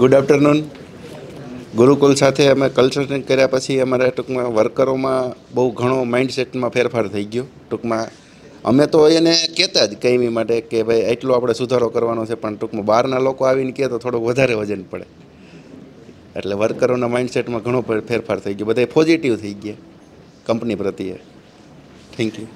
good afternoon Gurukul સાથે અમે culture training કર્યા પછી અમારા ટુકમાં વર્કરોમાં બહુ ઘણો માઇન્ડસેટમાં ફેરફાર થઈ ગયો ટુકમાં અમે તો એને કહેતા જ કેમી માટે કે ભાઈ આટલું આપણે સુધારો કરવાનો છે પણ ટુકમાં બહારના લોકો આવીને કે તો થોડું વધારે વજન પડે એટલે વર્કરોના માઇન્ડસેટમાં ઘણો ફેરફાર થઈ ગયો બધે પોઝિટિવ થઈ ગયા કંપની પ્રત્યે थैंक यू